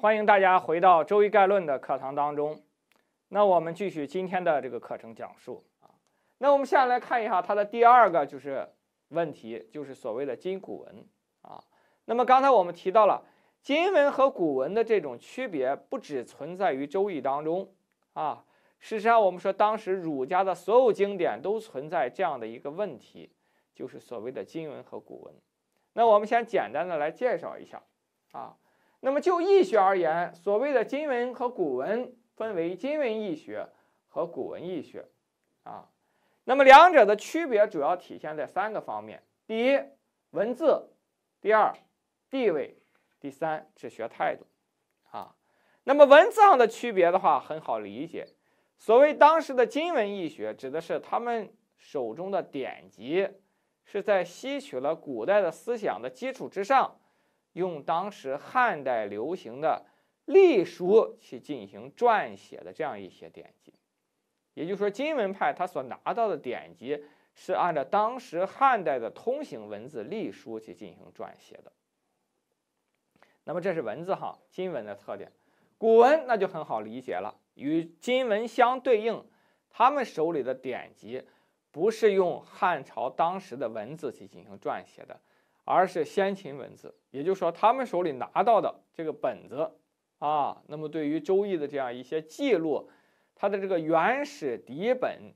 欢迎大家回到《周易概论》的课堂当中，那我们继续今天的这个课程讲述啊。那我们下来看一下它的第二个就是问题，就是所谓的今古文啊。那么刚才我们提到了今文和古文的这种区别，不只存在于《周易》当中啊。事实上，我们说当时儒家的所有经典都存在这样的一个问题，就是所谓的今文和古文。那我们先简单的来介绍一下啊。那么就易学而言，所谓的金文和古文分为金文易学和古文易学，啊，那么两者的区别主要体现在三个方面：第一，文字；第二，地位；第三，治学态度。啊，那么文字上的区别的话很好理解，所谓当时的金文易学，指的是他们手中的典籍是在吸取了古代的思想的基础之上。用当时汉代流行的隶书去进行撰写的这样一些典籍，也就是说，金文派他所拿到的典籍是按照当时汉代的通行文字隶书去进行撰写的。那么这是文字哈，金文的特点。古文那就很好理解了，与金文相对应，他们手里的典籍不是用汉朝当时的文字去进行撰写的。而是先秦文字，也就是说，他们手里拿到的这个本子啊，那么对于《周易》的这样一些记录，它的这个原始底本，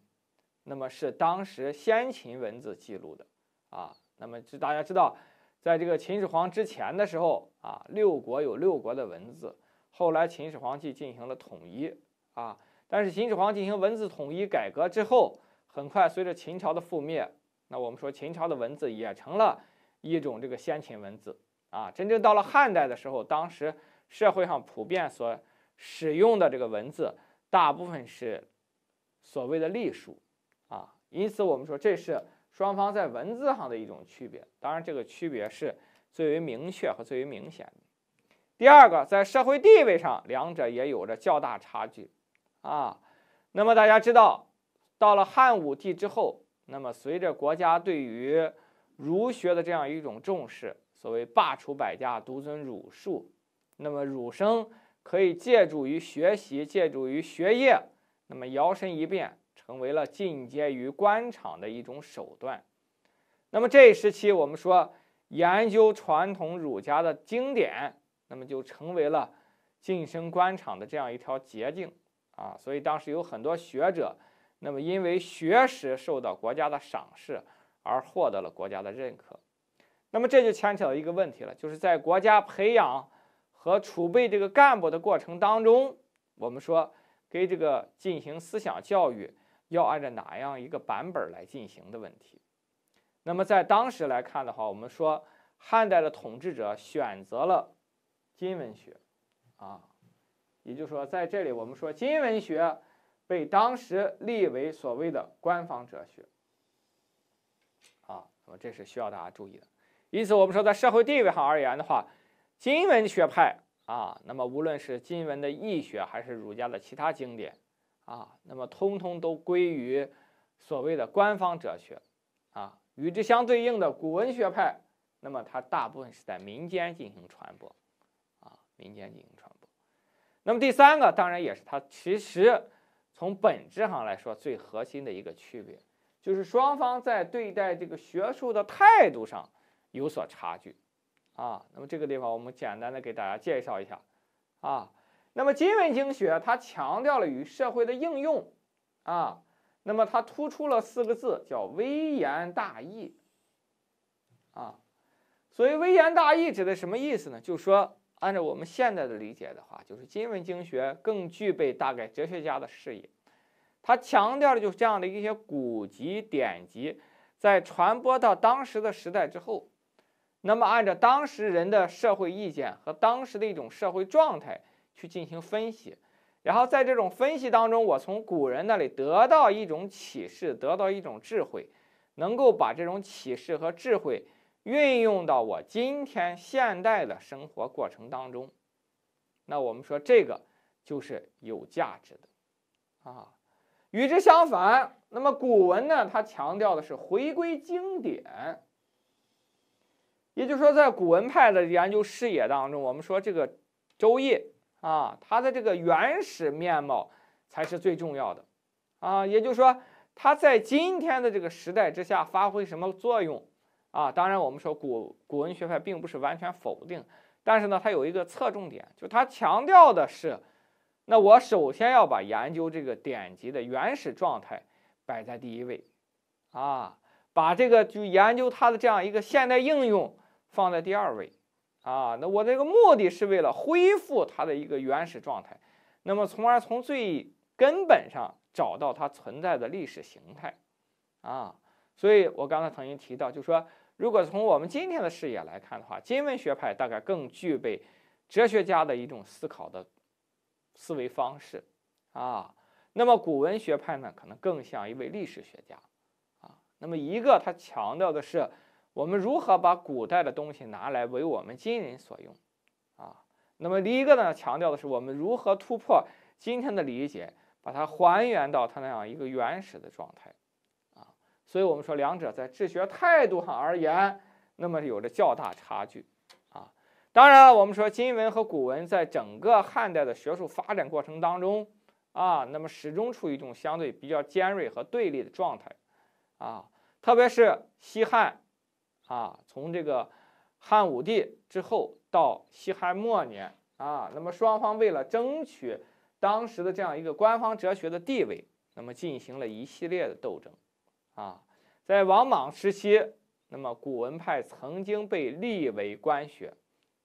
那么是当时先秦文字记录的啊。那么这大家知道，在这个秦始皇之前的时候啊，六国有六国的文字，后来秦始皇去进行了统一啊。但是秦始皇进行文字统一改革之后，很快随着秦朝的覆灭，那我们说秦朝的文字也成了。一种这个先秦文字啊，真正到了汉代的时候，当时社会上普遍所使用的这个文字，大部分是所谓的隶书啊。因此，我们说这是双方在文字上的一种区别。当然，这个区别是最为明确和最为明显的。第二个，在社会地位上，两者也有着较大差距啊。那么大家知道，到了汉武帝之后，那么随着国家对于儒学的这样一种重视，所谓“罢黜百家，独尊儒术”，那么儒生可以借助于学习，借助于学业，那么摇身一变成为了进阶于官场的一种手段。那么这一时期，我们说研究传统儒家的经典，那么就成为了晋升官场的这样一条捷径啊。所以当时有很多学者，那么因为学识受到国家的赏识。而获得了国家的认可，那么这就牵扯到一个问题了，就是在国家培养和储备这个干部的过程当中，我们说给这个进行思想教育要按照哪样一个版本来进行的问题。那么在当时来看的话，我们说汉代的统治者选择了金文学，啊，也就是说在这里我们说金文学被当时立为所谓的官方哲学。那么这是需要大家注意的，因此我们说，在社会地位上而言的话，金文学派啊，那么无论是金文的易学，还是儒家的其他经典啊，那么通通都归于所谓的官方哲学啊。与之相对应的古文学派，那么它大部分是在民间进行传播啊，民间进行传播。那么第三个，当然也是它其实从本质上来说最核心的一个区别。就是双方在对待这个学术的态度上有所差距，啊，那么这个地方我们简单的给大家介绍一下，啊，那么今文经学它强调了与社会的应用，啊，那么它突出了四个字叫微言大义，啊，所谓微言大义指的什么意思呢？就是说按照我们现在的理解的话，就是今文经学更具备大概哲学家的视野。他强调的就是这样的一些古籍典籍，在传播到当时的时代之后，那么按照当时人的社会意见和当时的一种社会状态去进行分析，然后在这种分析当中，我从古人那里得到一种启示，得到一种智慧，能够把这种启示和智慧运用到我今天现代的生活过程当中，那我们说这个就是有价值的，啊。与之相反，那么古文呢？它强调的是回归经典。也就是说，在古文派的研究视野当中，我们说这个《周易》啊，它的这个原始面貌才是最重要的啊。也就是说，它在今天的这个时代之下发挥什么作用啊？当然，我们说古古文学派并不是完全否定，但是呢，它有一个侧重点，就它强调的是。那我首先要把研究这个典籍的原始状态摆在第一位，啊，把这个就研究它的这样一个现代应用放在第二位，啊，那我这个目的是为了恢复它的一个原始状态，那么从而从最根本上找到它存在的历史形态，啊，所以我刚才曾经提到，就说如果从我们今天的视野来看的话，金文学派大概更具备哲学家的一种思考的。思维方式，啊，那么古文学派呢，可能更像一位历史学家，啊，那么一个他强调的是我们如何把古代的东西拿来为我们今人所用，啊，那么另一个呢，强调的是我们如何突破今天的理解，把它还原到它那样一个原始的状态，啊，所以我们说两者在治学态度上而言，那么有着较大差距。当然了，我们说金文和古文在整个汉代的学术发展过程当中啊，那么始终处于一种相对比较尖锐和对立的状态，啊，特别是西汉，啊，从这个汉武帝之后到西汉末年啊，那么双方为了争取当时的这样一个官方哲学的地位，那么进行了一系列的斗争，啊，在王莽时期，那么古文派曾经被立为官学。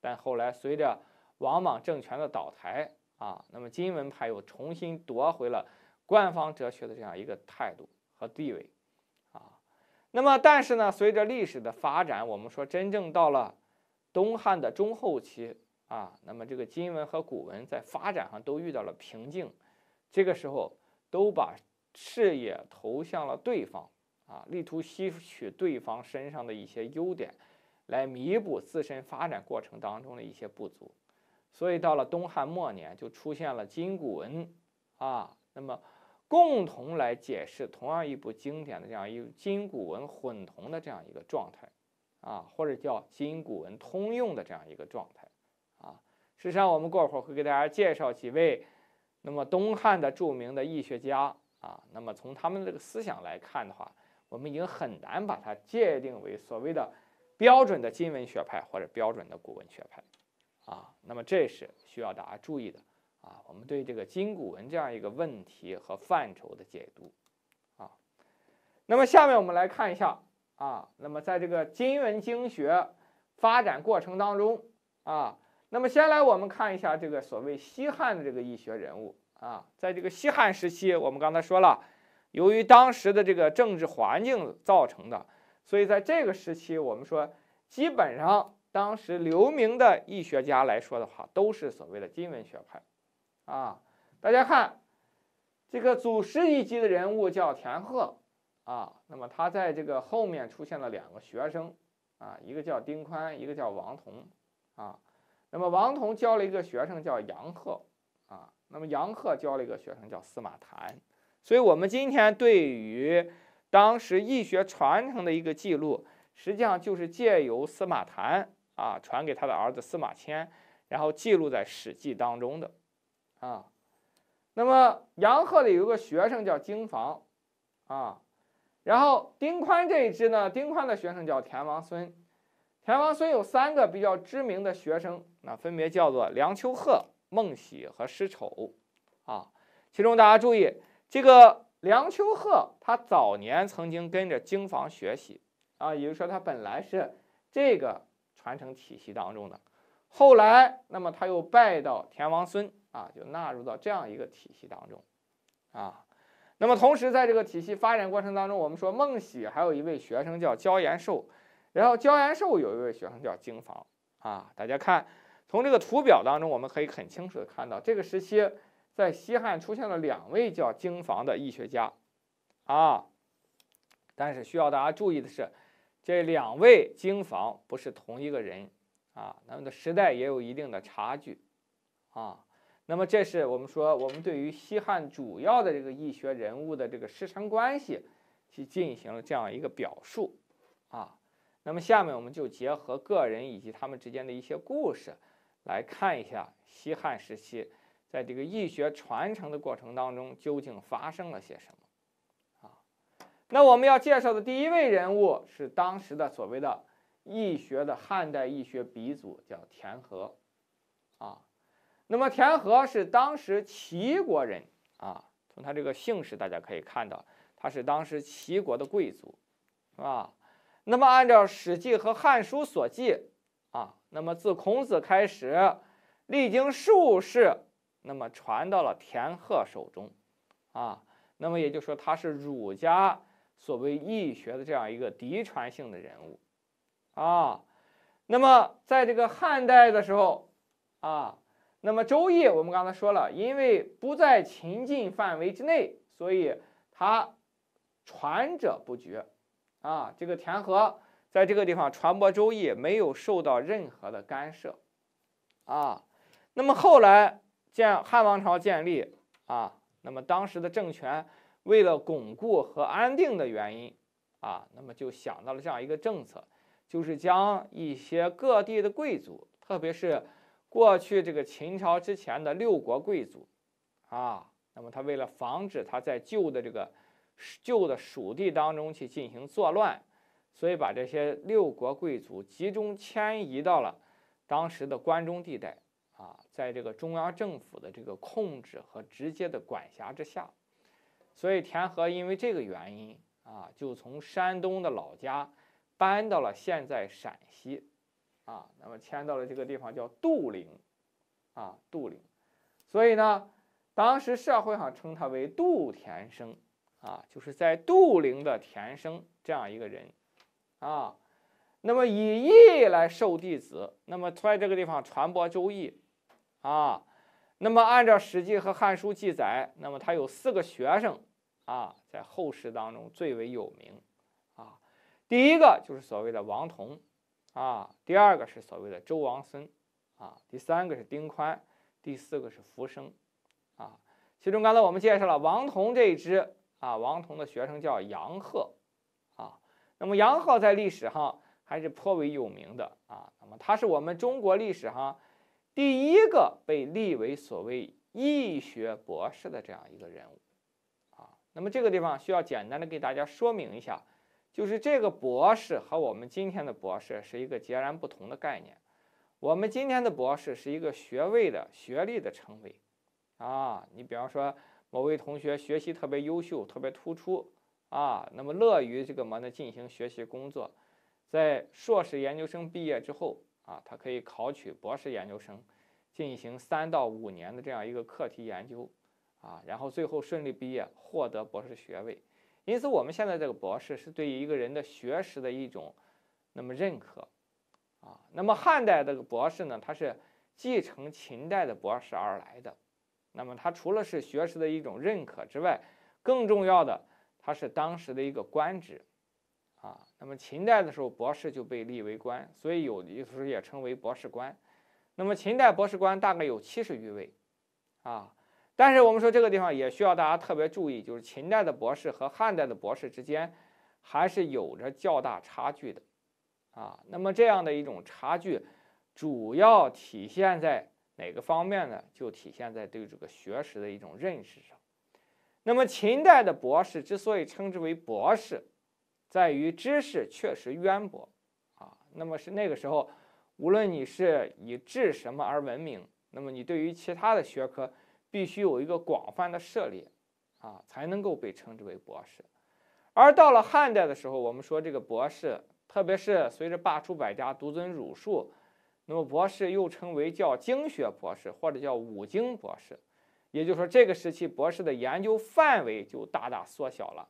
但后来随着王莽政权的倒台啊，那么金文派又重新夺回了官方哲学的这样一个态度和地位啊。那么，但是呢，随着历史的发展，我们说真正到了东汉的中后期啊，那么这个金文和古文在发展上都遇到了瓶颈，这个时候都把视野投向了对方啊，力图吸取对方身上的一些优点。来弥补自身发展过程当中的一些不足，所以到了东汉末年，就出现了今古文啊，那么共同来解释同样一部经典的这样一今古文混同的这样一个状态啊，或者叫今古文通用的这样一个状态啊。事实上，我们过会儿会给大家介绍几位那么东汉的著名的易学家啊，那么从他们这个思想来看的话，我们已经很难把它界定为所谓的。标准的金文学派或者标准的古文学派，啊，那么这是需要大家注意的啊。我们对这个金古文这样一个问题和范畴的解读，啊，那么下面我们来看一下啊。那么在这个金文经学发展过程当中啊，那么先来我们看一下这个所谓西汉的这个易学人物啊。在这个西汉时期，我们刚才说了，由于当时的这个政治环境造成的。所以在这个时期，我们说，基本上当时留名的易学家来说的话，都是所谓的金文学派，啊，大家看，这个祖师一级的人物叫田贺，啊，那么他在这个后面出现了两个学生，啊，一个叫丁宽，一个叫王同，啊，那么王同教了一个学生叫杨贺，啊，那么杨贺教了一个学生叫司马谈，所以我们今天对于。当时易学传承的一个记录，实际上就是借由司马谈啊传给他的儿子司马迁，然后记录在《史记》当中的啊。那么杨贺的有个学生叫京房啊，然后丁宽这一支呢，丁宽的学生叫田王孙，田王孙有三个比较知名的学生，那分别叫做梁丘鹤、孟喜和师丑啊。其中大家注意这个。梁秋鹤，他早年曾经跟着京房学习，啊，也就是说他本来是这个传承体系当中的。后来，那么他又拜到田王孙，啊，就纳入到这样一个体系当中，啊，那么同时在这个体系发展过程当中，我们说孟喜还有一位学生叫焦延寿，然后焦延寿有一位学生叫京房，啊，大家看从这个图表当中，我们可以很清楚的看到这个时期。在西汉出现了两位叫经房的易学家，啊，但是需要大家注意的是，这两位经房不是同一个人，啊，他们的时代也有一定的差距，啊，那么这是我们说我们对于西汉主要的这个易学人物的这个师承关系去进行了这样一个表述，啊，那么下面我们就结合个人以及他们之间的一些故事来看一下西汉时期。在这个易学传承的过程当中，究竟发生了些什么？啊，那我们要介绍的第一位人物是当时的所谓的易学的汉代易学鼻祖，叫田和，啊，那么田和是当时齐国人，啊，从他这个姓氏大家可以看到，他是当时齐国的贵族，啊，那么按照《史记》和《汉书》所记，啊，那么自孔子开始，历经数世。那么传到了田贺手中，啊，那么也就是说他是儒家所谓易学的这样一个嫡传性的人物，啊，那么在这个汉代的时候，啊，那么周易我们刚才说了，因为不在秦晋范围之内，所以他传者不绝，啊，这个田和在这个地方传播周易，没有受到任何的干涉，啊，那么后来。建汉王朝建立啊，那么当时的政权为了巩固和安定的原因啊，那么就想到了这样一个政策，就是将一些各地的贵族，特别是过去这个秦朝之前的六国贵族啊，那么他为了防止他在旧的这个旧的属地当中去进行作乱，所以把这些六国贵族集中迁移到了当时的关中地带。啊，在这个中央政府的这个控制和直接的管辖之下，所以田和因为这个原因啊，就从山东的老家搬到了现在陕西，啊，那么迁到了这个地方叫杜陵，啊，杜陵，所以呢，当时社会上称他为杜田生，啊，就是在杜陵的田生这样一个人，啊，那么以义来授弟子，那么在这个地方传播周易。啊，那么按照《史记》和《汉书》记载，那么他有四个学生，啊，在后世当中最为有名，啊，第一个就是所谓的王同，啊，第二个是所谓的周王孙，啊，第三个是丁宽，第四个是浮生，啊，其中刚才我们介绍了王同这一支，啊，王同的学生叫杨鹤啊，那么杨鹤在历史上还是颇为有名的，啊，那么他是我们中国历史上。第一个被立为所谓医学博士的这样一个人物，啊，那么这个地方需要简单的给大家说明一下，就是这个博士和我们今天的博士是一个截然不同的概念。我们今天的博士是一个学位的学历的称谓，啊，你比方说某位同学学习特别优秀，特别突出，啊，那么乐于这个么呢进行学习工作，在硕士研究生毕业之后。啊，他可以考取博士研究生，进行三到五年的这样一个课题研究，啊，然后最后顺利毕业，获得博士学位。因此，我们现在这个博士是对于一个人的学识的一种那么认可，啊，那么汉代这个博士呢，他是继承秦代的博士而来的，那么他除了是学识的一种认可之外，更重要的，他是当时的一个官职。啊，那么秦代的时候，博士就被立为官，所以有的时候也称为博士官。那么秦代博士官大概有七十余位，啊，但是我们说这个地方也需要大家特别注意，就是秦代的博士和汉代的博士之间还是有着较大差距的，啊，那么这样的一种差距主要体现在哪个方面呢？就体现在对这个学识的一种认识上。那么秦代的博士之所以称之为博士，在于知识确实渊博，啊，那么是那个时候，无论你是以治什么而闻名，那么你对于其他的学科必须有一个广泛的涉猎，啊，才能够被称之为博士。而到了汉代的时候，我们说这个博士，特别是随着罢黜百家，独尊儒术，那么博士又称为叫经学博士或者叫五经博士，也就是说，这个时期博士的研究范围就大大缩小了。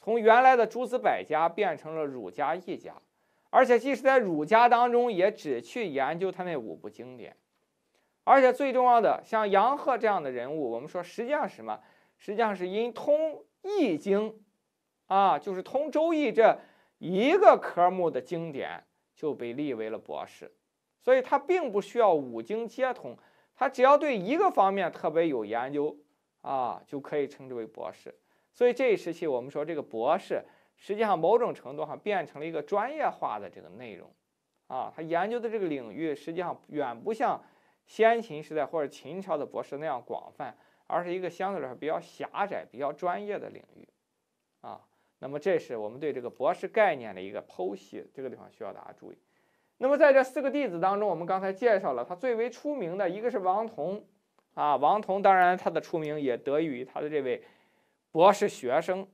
从原来的诸子百家变成了儒家一家，而且即使在儒家当中，也只去研究他那五部经典。而且最重要的，像杨鹤这样的人物，我们说实际上是什么？实际上是因通《易经》，啊，就是通《周易》这一个科目的经典就被立为了博士。所以他并不需要五经皆通，他只要对一个方面特别有研究，啊，就可以称之为博士。所以这一时期，我们说这个博士实际上某种程度上变成了一个专业化的这个内容，啊，他研究的这个领域实际上远不像先秦时代或者秦朝的博士那样广泛，而是一个相对来说比较狭窄、比较专业的领域，啊，那么这是我们对这个博士概念的一个剖析，这个地方需要大家注意。那么在这四个弟子当中，我们刚才介绍了他最为出名的一个是王同，啊，王同当然他的出名也得益于他的这位。博士学生，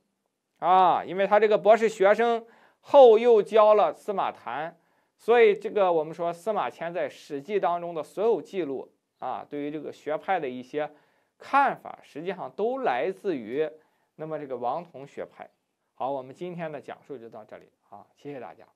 啊，因为他这个博士学生后又教了司马谈，所以这个我们说司马迁在《史记》当中的所有记录，啊，对于这个学派的一些看法，实际上都来自于那么这个王同学派。好，我们今天的讲述就到这里，啊，谢谢大家。